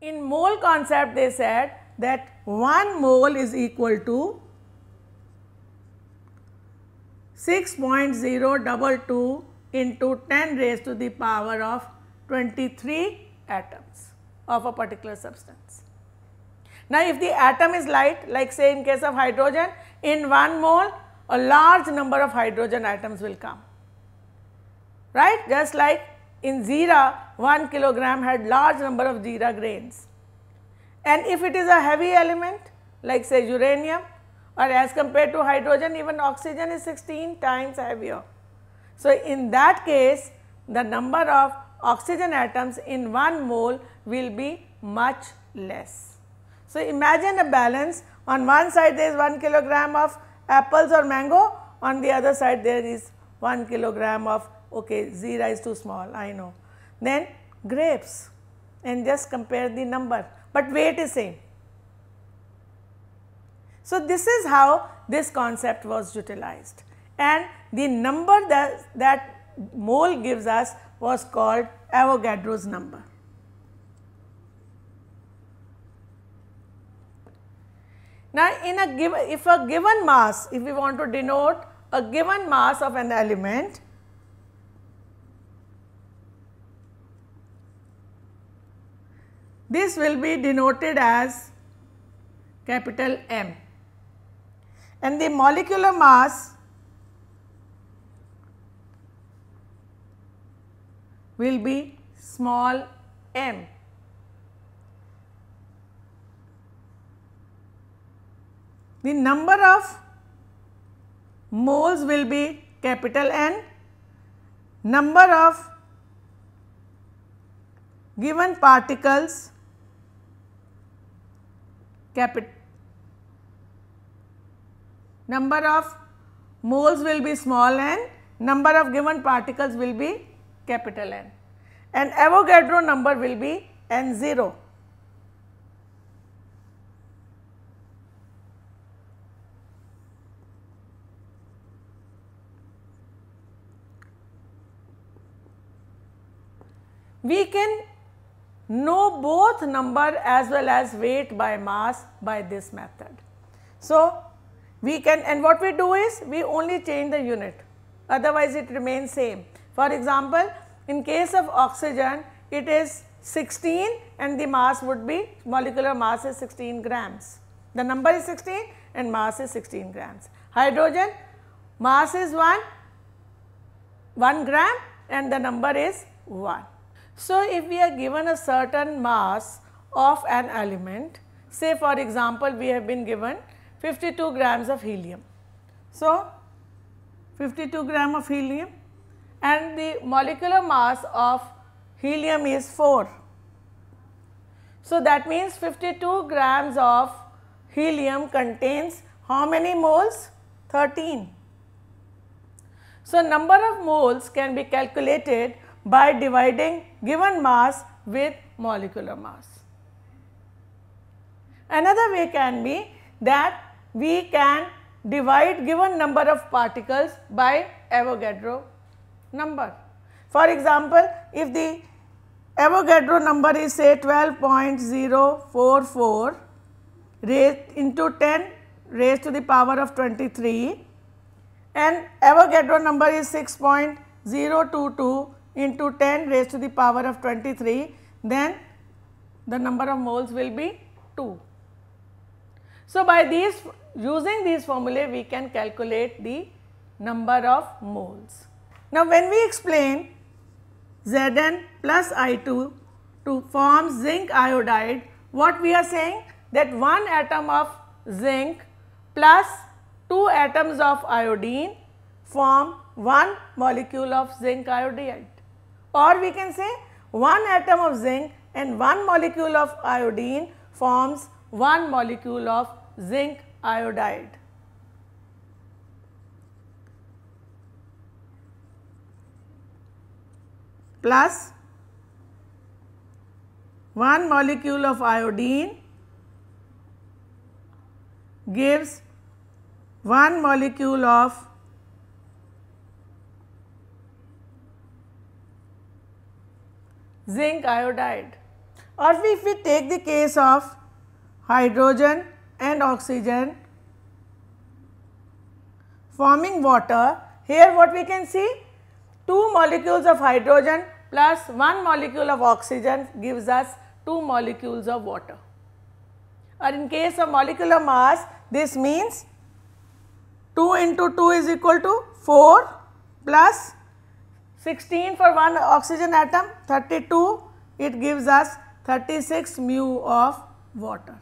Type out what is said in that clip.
In mole concept they said that 1 mole is equal to 6.022 into 10 raised to the power of 23 atoms of a particular substance. Now, if the atom is light like say in case of hydrogen in 1 mole a large number of hydrogen atoms will come right just like in zira, 1 kilogram had large number of zira grains. And if it is a heavy element like say uranium or as compared to hydrogen even oxygen is 16 times heavier. So, in that case the number of oxygen atoms in 1 mole will be much less. So, imagine a balance on one side there is 1 kilogram of apples or mango on the other side there is 1 kilogram of okay zero is too small I know. Then grapes and just compare the number but weight is same. So, this is how this concept was utilized and the number that, that mole gives us was called Avogadro's number. Now, in a given if a given mass if we want to denote a given mass of an element This will be denoted as capital M and the molecular mass will be small m. The number of moles will be capital N, number of given particles capital number of moles will be small n number of given particles will be capital N and Avogadro number will be N0 we can know both number as well as weight by mass by this method. So, we can and what we do is we only change the unit otherwise it remains same. For example, in case of oxygen it is 16 and the mass would be molecular mass is 16 grams. The number is 16 and mass is 16 grams. Hydrogen mass is 1, 1 gram and the number is 1. So, if we are given a certain mass of an element, say for example, we have been given 52 grams of helium. So, 52 gram of helium and the molecular mass of helium is 4. So, that means 52 grams of helium contains how many moles? 13. So, number of moles can be calculated by dividing given mass with molecular mass. Another way can be that we can divide given number of particles by Avogadro number. For example, if the Avogadro number is say 12.044 raised into 10 raised to the power of 23 and Avogadro number is 6.022 into 10 raised to the power of 23 then the number of moles will be 2. So, by these using these formulae we can calculate the number of moles. Now, when we explain Zn plus I2 to form zinc iodide what we are saying that one atom of zinc plus two atoms of iodine form one molecule of zinc iodide or we can say one atom of zinc and one molecule of iodine forms one molecule of zinc iodide. plus 1 molecule of iodine gives 1 molecule of zinc iodide. Or if we take the case of hydrogen and oxygen forming water, here what we can see? 2 molecules of hydrogen plus 1 molecule of oxygen gives us 2 molecules of water. Or in case of molecular mass, this means 2 into 2 is equal to 4 plus 16 for one oxygen atom 32 it gives us 36 mu of water.